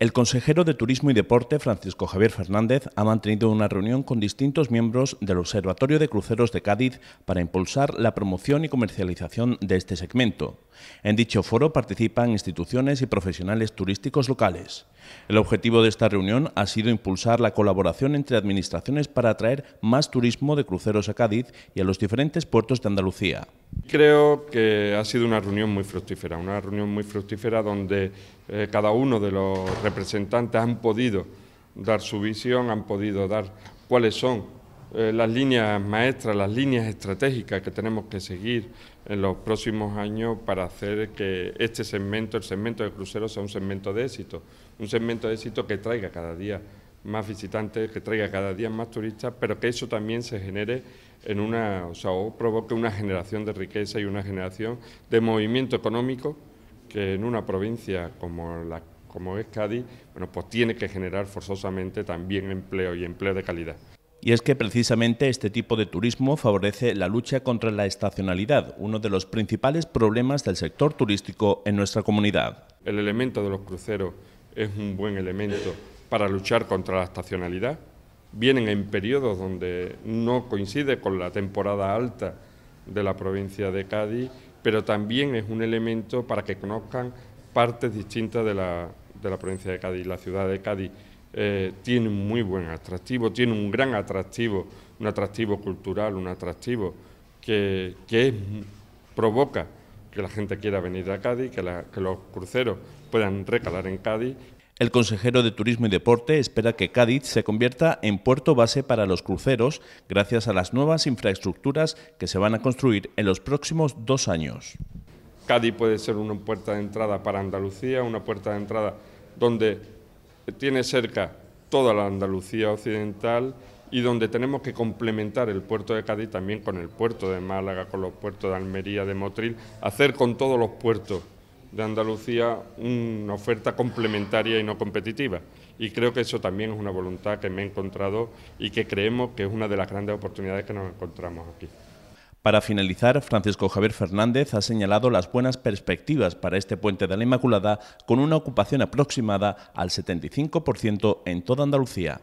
El consejero de Turismo y Deporte, Francisco Javier Fernández, ha mantenido una reunión con distintos miembros del Observatorio de Cruceros de Cádiz para impulsar la promoción y comercialización de este segmento. En dicho foro participan instituciones y profesionales turísticos locales. El objetivo de esta reunión ha sido impulsar la colaboración entre administraciones para atraer más turismo de cruceros a Cádiz y a los diferentes puertos de Andalucía. Creo que ha sido una reunión muy fructífera, una reunión muy fructífera donde eh, cada uno de los representantes han podido dar su visión, han podido dar cuáles son eh, las líneas maestras, las líneas estratégicas que tenemos que seguir en los próximos años para hacer que este segmento, el segmento de cruceros, sea un segmento de éxito, un segmento de éxito que traiga cada día más visitantes, que traiga cada día más turistas, pero que eso también se genere en una, o sea, provoque una generación de riqueza y una generación de movimiento económico que en una provincia como la como es Cádiz, bueno, pues tiene que generar forzosamente también empleo y empleo de calidad. Y es que precisamente este tipo de turismo favorece la lucha contra la estacionalidad, uno de los principales problemas del sector turístico en nuestra comunidad. El elemento de los cruceros es un buen elemento para luchar contra la estacionalidad. Vienen en periodos donde no coincide con la temporada alta de la provincia de Cádiz, pero también es un elemento para que conozcan partes distintas de la, provincia de Cádiz, la ciudad de Cádiz eh, tiene un muy buen atractivo, tiene un gran atractivo, un atractivo cultural, un atractivo que, provoca que la gente quiera venir a Cádiz, que, que los cruceros puedan recalar en Cádiz el consejero de Turismo y Deporte espera que Cádiz se convierta en puerto base para los cruceros gracias a las nuevas infraestructuras que se van a construir en los próximos dos años. Cádiz puede ser una puerta de entrada para Andalucía, una puerta de entrada donde tiene cerca toda la Andalucía occidental y donde tenemos que complementar el puerto de Cádiz también con el puerto de Málaga, con los puertos de Almería, de Motril, hacer con todos los puertos de Andalucía una oferta complementaria y no competitiva. Y creo que eso también es una voluntad que me he encontrado y que creemos que es una de las grandes oportunidades que nos encontramos aquí. Para finalizar, Francisco Javier Fernández ha señalado las buenas perspectivas para este puente de la Inmaculada con una ocupación aproximada al 75% en toda Andalucía.